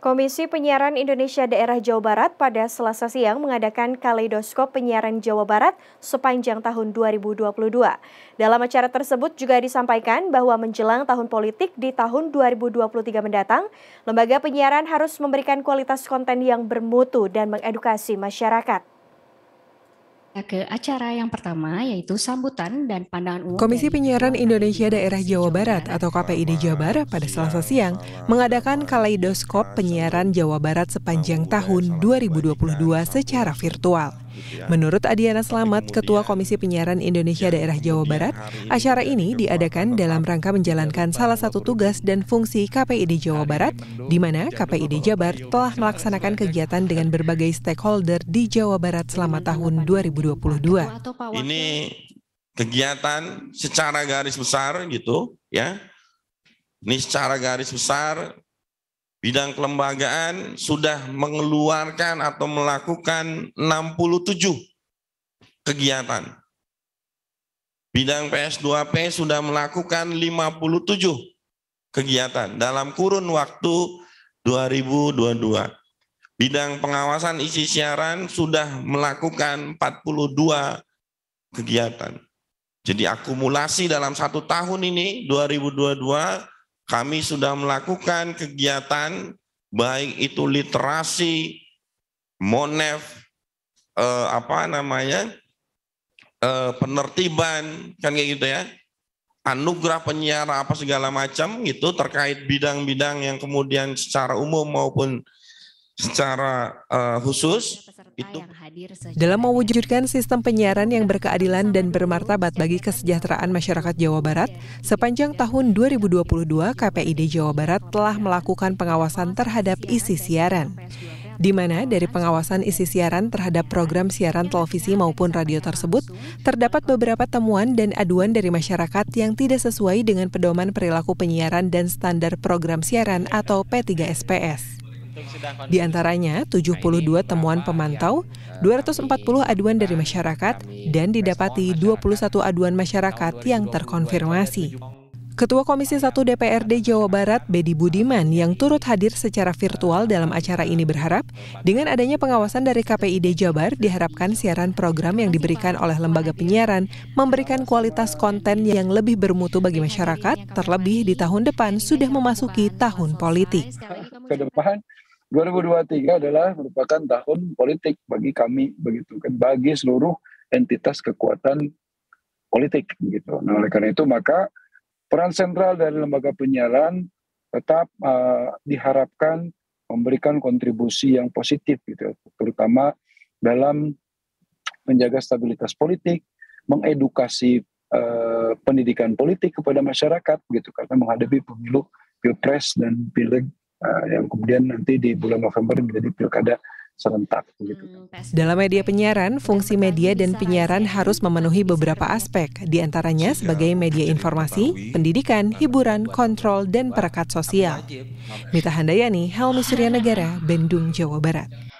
Komisi Penyiaran Indonesia Daerah Jawa Barat pada Selasa siang mengadakan kaleidoskop penyiaran Jawa Barat sepanjang tahun 2022. Dalam acara tersebut juga disampaikan bahwa menjelang tahun politik di tahun 2023 mendatang, lembaga penyiaran harus memberikan kualitas konten yang bermutu dan mengedukasi masyarakat. Eh, ke acara yang pertama yaitu sambutan dan pandangan umum. Komisi Penyiaran Indonesia Daerah Jawa Barat atau KPID Jabar pada Selasa siang mengadakan kaleidoskop penyiaran Jawa Barat sepanjang tahun 2022 secara virtual. Gitu ya. Menurut Adiana Selamat, Ketua Komisi Penyiaran Indonesia ya, Daerah Jawa Barat, acara ini diadakan dalam rangka menjalankan salah satu tugas dan fungsi KPID Jawa Barat, di mana KPID Jabar telah melaksanakan kegiatan dengan berbagai stakeholder di Jawa Barat selama tahun 2022. Ini kegiatan secara garis besar gitu ya. Ini secara garis besar bidang kelembagaan sudah mengeluarkan atau melakukan 67 kegiatan. Bidang PS2P sudah melakukan 57 kegiatan dalam kurun waktu 2022. Bidang pengawasan isi siaran sudah melakukan 42 kegiatan. Jadi akumulasi dalam satu tahun ini 2022 kami sudah melakukan kegiatan baik itu literasi, monef, eh, apa namanya, eh, penertiban, kan kayak gitu ya, anugerah penyiar apa segala macam gitu terkait bidang-bidang yang kemudian secara umum maupun secara uh, khusus itu dalam mewujudkan sistem penyiaran yang berkeadilan dan bermartabat bagi kesejahteraan masyarakat Jawa Barat, sepanjang tahun 2022 KPID Jawa Barat telah melakukan pengawasan terhadap isi siaran di mana dari pengawasan isi siaran terhadap program siaran televisi maupun radio tersebut, terdapat beberapa temuan dan aduan dari masyarakat yang tidak sesuai dengan pedoman perilaku penyiaran dan standar program siaran atau P3SPS. Di antaranya 72 nah, temuan pemantau, 240 eh, aduan dari masyarakat, dan didapati 21 aduan masyarakat yang terkonfirmasi. Ketua Komisi 1 DPRD Jawa Barat, Bedi Budiman, yang turut hadir secara virtual dalam acara ini berharap, dengan adanya pengawasan dari KPID Jabar, diharapkan siaran program yang diberikan oleh lembaga penyiaran memberikan kualitas konten yang lebih bermutu bagi masyarakat, terlebih di tahun depan sudah memasuki tahun politik. Ke depan 2023 adalah merupakan tahun politik bagi kami begitu kan bagi seluruh entitas kekuatan politik gitu. Nah, oleh karena itu maka peran sentral dari lembaga penyiaran tetap uh, diharapkan memberikan kontribusi yang positif gitu terutama dalam menjaga stabilitas politik, mengedukasi uh, pendidikan politik kepada masyarakat gitu karena menghadapi pemilu pilpres dan pileg Eh, yang kemudian nanti di bulan November menjadi pilkada serentak. Hmm, gitu. Dalam media penyiaran, fungsi media dan penyiaran harus memenuhi beberapa aspek, diantaranya sebagai media informasi, pendidikan, hiburan, kontrol, dan perekat sosial. Mita Handayani, Helmi Suryanegara, Bandung, Jawa Barat.